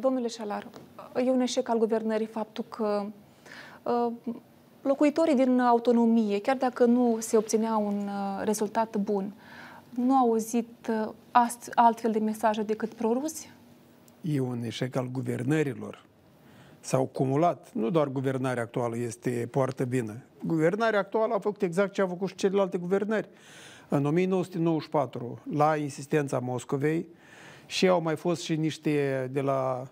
Domnule Șalar, e un eșec al guvernării faptul că uh, locuitorii din autonomie, chiar dacă nu se obținea un uh, rezultat bun, nu au auzit uh, altfel de mesaje decât proruzi? E un eșec al guvernărilor. S-au cumulat. Nu doar guvernarea actuală este poartă bine. Guvernarea actuală a făcut exact ce a făcut și celelalte guvernări. În 1994, la insistența Moscovei, și au mai fost și niște de la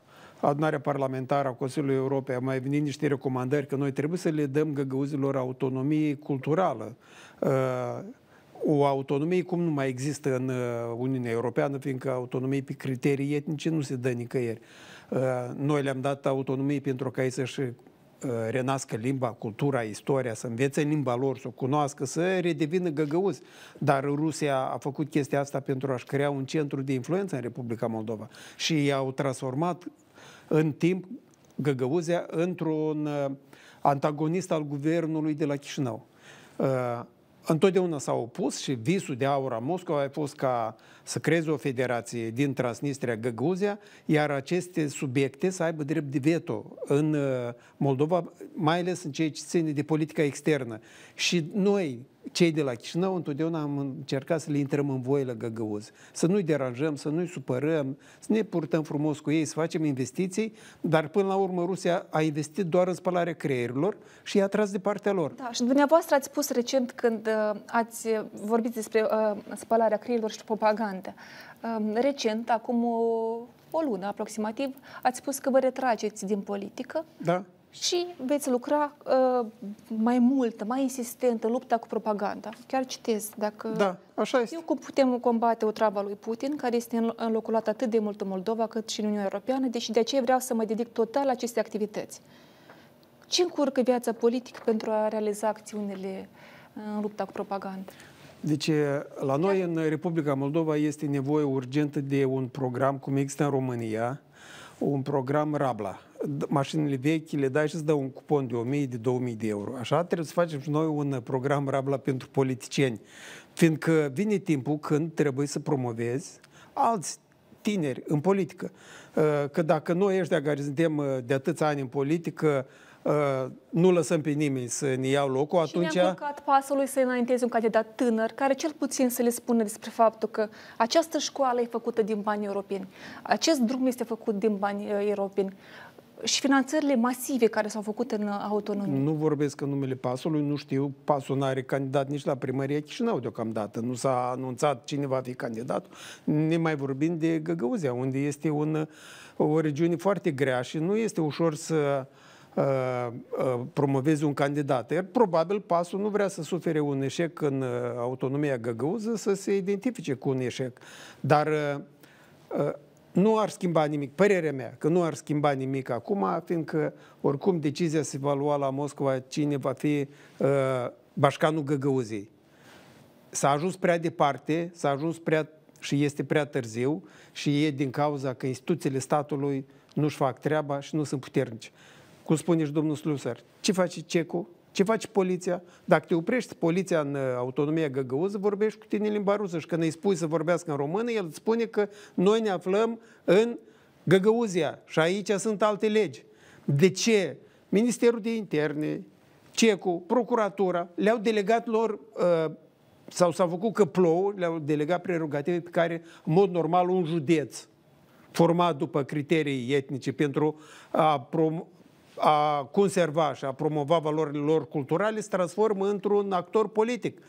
adunarea parlamentară a Consiliului Europei, au mai venit niște recomandări că noi trebuie să le dăm găgăuzilor autonomie culturală. Uh, o autonomie cum nu mai există în uh, Uniunea Europeană, fiindcă autonomie pe criterii etnice nu se dă nicăieri. Uh, noi le-am dat autonomie pentru ca ei să-și Uh, renască limba, cultura, istoria, să învețe limba lor, să o cunoască, să redevină găgăuzi. Dar Rusia a făcut chestia asta pentru a-și crea un centru de influență în Republica Moldova și i-au transformat în timp găgăuzea într-un uh, antagonist al guvernului de la Chișinău. Uh, întotdeauna s-a opus și visul de aur a Moscovei a fost ca să creeze o federație din Transnistria, Găguzia, iar aceste subiecte să aibă drept de veto în uh, Moldova, mai ales în ceea ce ține de politica externă. Și noi, cei de la Chișinău întotdeauna am încercat să le intrăm în voile găgăuze, să nu-i deranjăm, să nu-i supărăm, să ne purtăm frumos cu ei, să facem investiții, dar până la urmă Rusia a investit doar în spălarea creierilor și i-a tras de partea lor. Da, și dumneavoastră ați spus recent când uh, ați vorbit despre uh, spălarea creierilor și propagandă. Uh, recent, acum o, o lună aproximativ, ați spus că vă retrageți din politică. Da și veți lucra uh, mai mult, mai insistent în lupta cu propaganda. Chiar citesc dacă... Da, așa este. Eu cum putem combate o treabă lui Putin, care este înloculat atât de mult în Moldova cât și în Uniunea Europeană, deși de aceea vreau să mă dedic total la aceste activități. Ce încurcă viața politică pentru a realiza acțiunile uh, în lupta cu propaganda? Deci, uh, la noi, în Republica Moldova, este nevoie urgentă de un program, cum există în România, un program Rabla. Mașinile vechi le dai și îți dă un cupon de 1000, de 2000 de euro. Așa trebuie să facem și noi un uh, program Rabla pentru politicieni. Fiindcă vine timpul când trebuie să promovezi alți tineri în politică. Uh, că dacă noi ăștia care suntem uh, de atâți ani în politică, Uh, nu lăsăm pe nimeni să ne iau locul, atunci... Și ne-am lui să înainteze un candidat tânăr, care cel puțin să le spună despre faptul că această școală e făcută din bani europeni, acest drum este făcut din bani uh, europeni și finanțările masive care s-au făcut în uh, autonomie. Nu vorbesc în numele pasului, nu știu, pasul nu are candidat nici la primărie Chișinău deocamdată, nu s-a anunțat cine va fi candidat, ne mai vorbim de Găgăuzia, unde este un, o regiune foarte grea și nu este ușor să uh, Uh, uh, promovezi un candidat. Iar probabil pasul nu vrea să sufere un eșec în uh, autonomia găgăuză, să se identifice cu un eșec. Dar nu ar schimba nimic, părerea mea, că nu ar schimba nimic acum, fiindcă oricum decizia se va lua la Moscova cine va fi uh, bașcanul Găgăuziei. S-a ajuns prea departe, s-a ajuns prea și este prea târziu și e din cauza că instituțiile statului nu-și fac treaba și nu sunt puternici cum spune și domnul Slusar, ce face CECO, ce face poliția? Dacă te oprești poliția în uh, autonomia găgăuză, vorbești cu tine în limba rusă și când îi spui să vorbească în română, el îți spune că noi ne aflăm în Găgăuzia și aici sunt alte legi. De ce? Ministerul de Interne, CECU, Procuratura le-au delegat lor uh, sau s-au făcut că plouă, le-au delegat prerogative pe care, în mod normal, un județ format după criterii etnice pentru a prom- a conserva și a promova valorile lor culturale se transformă într-un actor politic.